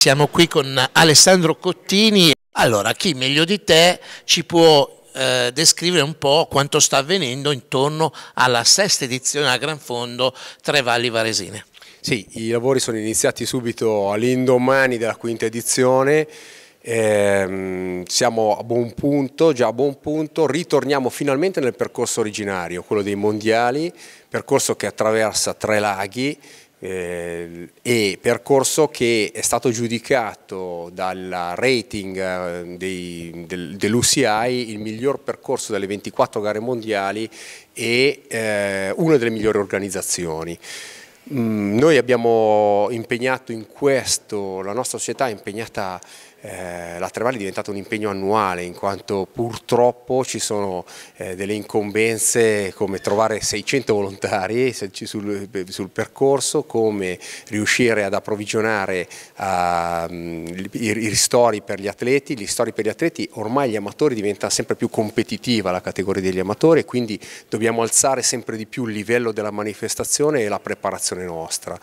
Siamo qui con Alessandro Cottini. Allora, chi meglio di te ci può eh, descrivere un po' quanto sta avvenendo intorno alla sesta edizione a Gran Fondo Tre Valli Varesine? Sì, i lavori sono iniziati subito all'indomani della quinta edizione. Eh, siamo a buon punto, già a buon punto, ritorniamo finalmente nel percorso originario, quello dei mondiali, percorso che attraversa tre laghi eh, e percorso che è stato giudicato dal rating eh, dei, del, dell'UCI il miglior percorso delle 24 gare mondiali e eh, una delle migliori organizzazioni. Mm, noi abbiamo impegnato in questo, la nostra società è impegnata, eh, la Trevalli è diventata un impegno annuale in quanto purtroppo ci sono eh, delle incombenze come trovare 600 volontari sul, sul percorso, come riuscire ad approvvigionare uh, i, i, ristori per gli atleti, gli ristori per gli atleti ormai gli amatori diventa sempre più competitiva la categoria degli amatori e quindi dobbiamo alzare sempre di più il livello della manifestazione e la preparazione produzione nostra.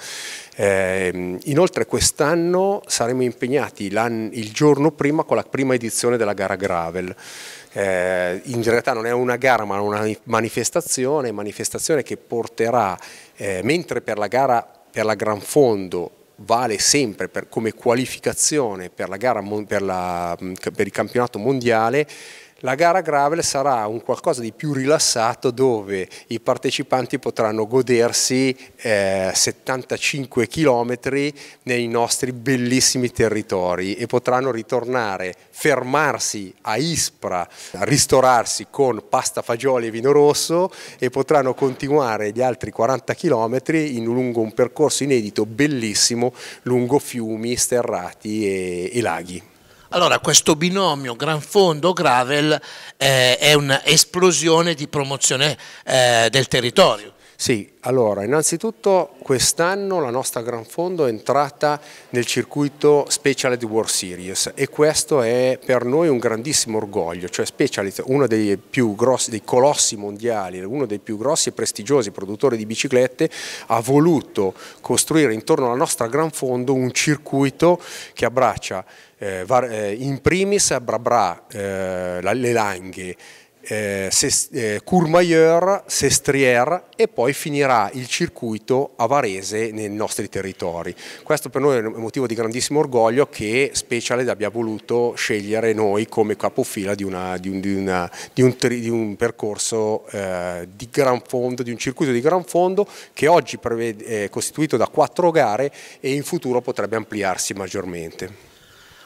Eh, inoltre quest'anno saremo impegnati il giorno prima con la prima edizione della gara Gravel. Eh, in realtà non è una gara ma una manifestazione, manifestazione che porterà, eh, mentre per la gara per la Gran Fondo vale sempre per, come qualificazione per, la gara, per, la, per il campionato mondiale, la gara gravel sarà un qualcosa di più rilassato dove i partecipanti potranno godersi eh, 75 km nei nostri bellissimi territori e potranno ritornare, fermarsi a Ispra, ristorarsi con pasta, fagioli e vino rosso e potranno continuare gli altri 40 km in lungo un percorso inedito bellissimo lungo fiumi, sterrati e, e laghi. Allora, questo binomio Gran Fondo-Gravel eh, è un'esplosione di promozione eh, del territorio. Sì, allora innanzitutto quest'anno la nostra Gran Fondo è entrata nel circuito Specialty World Series e questo è per noi un grandissimo orgoglio, cioè Specialty, uno dei più grossi, dei colossi mondiali, uno dei più grossi e prestigiosi produttori di biciclette, ha voluto costruire intorno alla nostra Gran Fondo un circuito che abbraccia eh, eh in primis Brabra, eh, le Langhe, eh, Sest eh, Courmayeur, Sestrier e poi finirà il circuito a Varese nei nostri territori. Questo per noi è un motivo di grandissimo orgoglio che Specialed abbia voluto scegliere noi come capofila di, una, di, un, di, una, di un, un, percorso eh, di gran fondo, di un circuito di gran fondo che oggi prevede, è costituito da quattro gare e in futuro potrebbe ampliarsi maggiormente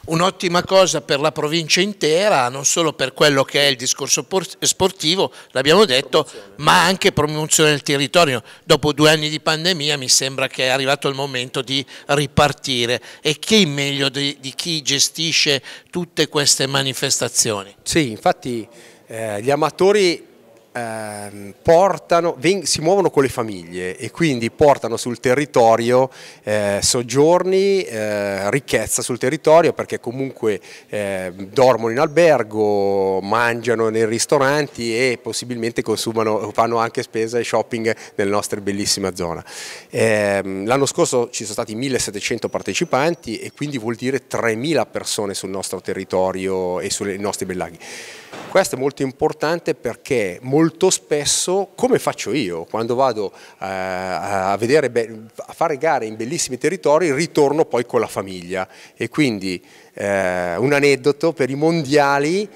un'ottima cosa per la provincia intera, non solo per quello che è il discorso sportivo, l'abbiamo detto, ma anche promozione del territorio. Dopo due anni di pandemia mi sembra che è arrivato il momento di ripartire e chi meglio di, di chi gestisce tutte queste manifestazioni? Sì, infatti eh, gli amatori Ehm, portano, si muovono con le famiglie e quindi portano sul territorio eh, soggiorni, eh, ricchezza sul territorio perché comunque eh, dormono in albergo, mangiano nei ristoranti e possibilmente consumano, fanno anche spesa e shopping nella nostra bellissima zona. Ehm, l'anno scorso ci sono stati 1700 partecipanti e quindi vuol dire 3000 persone sul nostro territorio e sulle nostre bellaghi. Questo è molto importante perché molti molto spesso, come faccio io, quando vado eh, a, vedere, a fare gare in bellissimi territori, ritorno poi con la famiglia. E quindi eh, un aneddoto per i mondiali,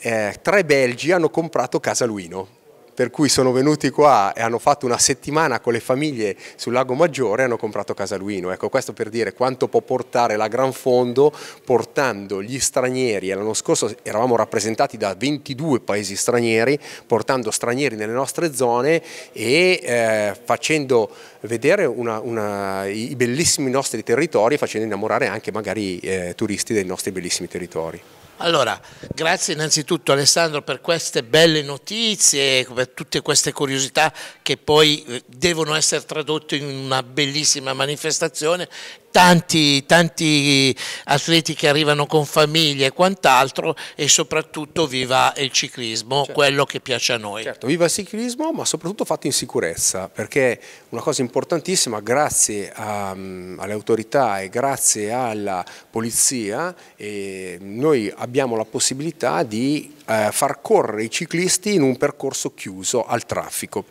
eh, tre belgi hanno comprato Casaluino per cui sono venuti qua e hanno fatto una settimana con le famiglie sul Lago Maggiore e hanno comprato Casaluino. Ecco, questo per dire quanto può portare la Gran Fondo portando gli stranieri, l'anno scorso eravamo rappresentati da 22 paesi stranieri, portando stranieri nelle nostre zone e eh, facendo vedere una, una, i bellissimi nostri territori, facendo innamorare anche magari eh, turisti dei nostri bellissimi territori. Allora, grazie innanzitutto Alessandro per queste belle notizie, per tutte queste curiosità che poi eh, devono essere tradotte in una bellissima manifestazione. Tanti, tanti atleti che arrivano con famiglie e quant'altro e soprattutto viva il ciclismo, certo. quello che piace a noi. Certo, viva il ciclismo ma soprattutto fatto in sicurezza perché una cosa importantissima grazie a, mm, alle autorità e grazie alla polizia noi abbiamo abbiamo la possibilità di eh, far correre i ciclisti in un percorso chiuso al traffico.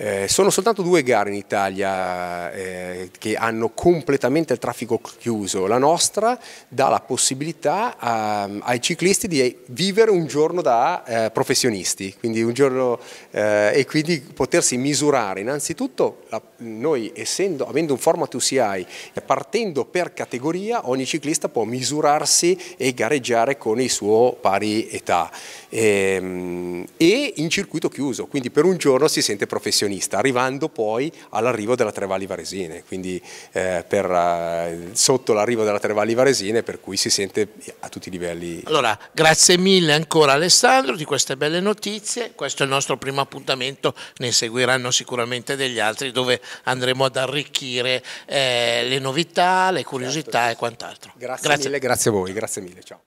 Eh, sono soltanto due gare in Italia eh, che hanno completamente il traffico chiuso. La nostra dà la possibilità a, ehm, ai ciclisti di vivere un giorno da eh, professionisti quindi giorno, eh, e quindi potersi misurare. Innanzitutto la, noi essendo, avendo un format UCI, partendo per categoria, ogni ciclista può misurarsi e gareggiare con il suo pari età ehm, e in circuito chiuso, quindi per un giorno si sente professionista, arrivando poi all'arrivo della Tre Varesine, quindi eh, per, eh, sotto l'arrivo della Tre Varesine per cui si sente a tutti i livelli. Allora, grazie mille ancora Alessandro di queste belle notizie, questo è il nostro primo appuntamento, ne seguiranno sicuramente degli altri dove andremo ad arricchire eh, le novità, le curiosità certo. e quant'altro. Grazie, grazie mille, grazie a voi, grazie mille, ciao.